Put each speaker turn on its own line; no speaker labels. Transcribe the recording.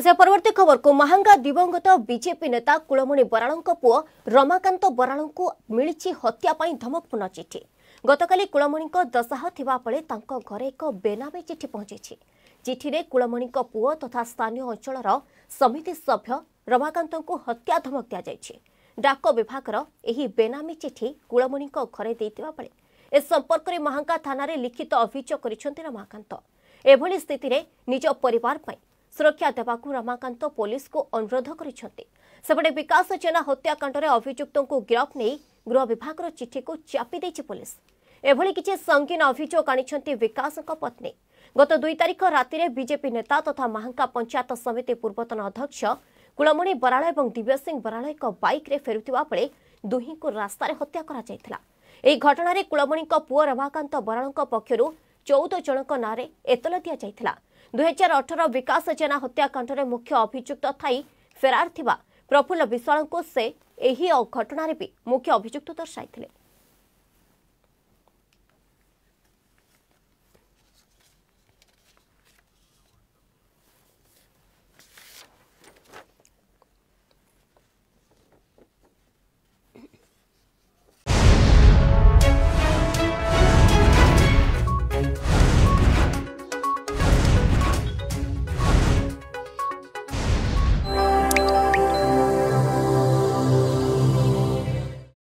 ଆଚ୍ଛା ପରବର୍ତ୍ତୀ ଖବରକୁ ମହାଙ୍ଗା ଦିବଂଗତ ବିଜେପି ନେତା କୁଳମଣି ବରାଳଙ୍କ ପୁଅ ରମାକାନ୍ତ ବରାଳଙ୍କୁ ମିଳିଛି ହତ୍ୟା ପାଇଁ ଧମକପୂର୍ଣ୍ଣ ଚିଠି ଗତକାଲି କୁଳମଣିଙ୍କ ଦଶାହ ଥିବାବେଳେ ତାଙ୍କ ଘରେ ଏକ ବେନାମି ଚିଠି ପହଞ୍ଚିଛି ଚିଠିରେ କୁଳମଣିଙ୍କ ପୁଅ ତଥା ସ୍ଥାନୀୟ ଅଞ୍ଚଳର ସମିତି ସଭ୍ୟ ରମାକାନ୍ତଙ୍କୁ ହତ୍ୟା ଧମକ ଦିଆଯାଇଛି ଡାକ ବିଭାଗର ଏହି ବେନାମି ଚିଠି କୁଳମଣିଙ୍କ ଘରେ ଦେଇଥିବାବେଳେ ଏ ସମ୍ପର୍କରେ ମହାଙ୍ଗା ଥାନାରେ ଲିଖିତ ଅଭିଯୋଗ କରିଛନ୍ତି ରମାକାନ୍ତ ଏଭଳି ସ୍ଥିତିରେ ନିଜ ପରିବାର ପାଇଁ ସୁରକ୍ଷା ଦେବାକୁ ରମାକାନ୍ତ ପୋଲିସକୁ ଅନୁରୋଧ କରିଛନ୍ତି ସେପଟେ ବିକାଶ ଜେନା ହତ୍ୟାକାଣ୍ଡରେ ଅଭିଯୁକ୍ତଙ୍କୁ ଗିରଫ ନେଇ ଗୃହ ବିଭାଗର ଚିଠିକୁ ଚାପି ଦେଇଛି ପୋଲିସ ଏଭଳି କିଛି ସଙ୍ଗୀନ ଅଭିଯୋଗ ଆଣିଛନ୍ତି ବିକାଶଙ୍କ ପତ୍ନୀ ଗତ ଦୁଇ ତାରିଖ ରାତିରେ ବିଜେପି ନେତା ତଥା ମାହାଙ୍କା ପଞ୍ଚାୟତ ସମିତି ପୂର୍ବତନ ଅଧ୍ୟକ୍ଷ କୁଳମଣି ବରାଳ ଏବଂ ଦିବ୍ୟ ସିଂ ବରାଳ ଏକ ବାଇକ୍ରେ ଫେରୁଥିବା ବେଳେ ଦୁହିଁଙ୍କୁ ରାସ୍ତାରେ ହତ୍ୟା କରାଯାଇଥିଲା ଏହି ଘଟଣାରେ କୁଳମଣିଙ୍କ ପୁଅ ରମାକାନ୍ତ ବରାଳଙ୍କ ପକ୍ଷରୁ ଚଉଦ ଜଣଙ୍କ ନାଁରେ ଏତଲା ଦିଆଯାଇଥିଲା ଦୁଇହଜାର ଅଠର ବିକାଶ ଜେନା ହତ୍ୟାକାଣ୍ଡରେ ମୁଖ୍ୟ ଅଭିଯୁକ୍ତ ଥାଇ ଫେରାର ଥିବା ପ୍ରଫୁଲ୍ଲ ବିଶ୍ୱାଳଙ୍କୁ ସେ ଏହି ଘଟଣାରେ ବି ମୁଖ୍ୟ ଅଭିଯୁକ୍ତ ଦର୍ଶାଇଥିଲେ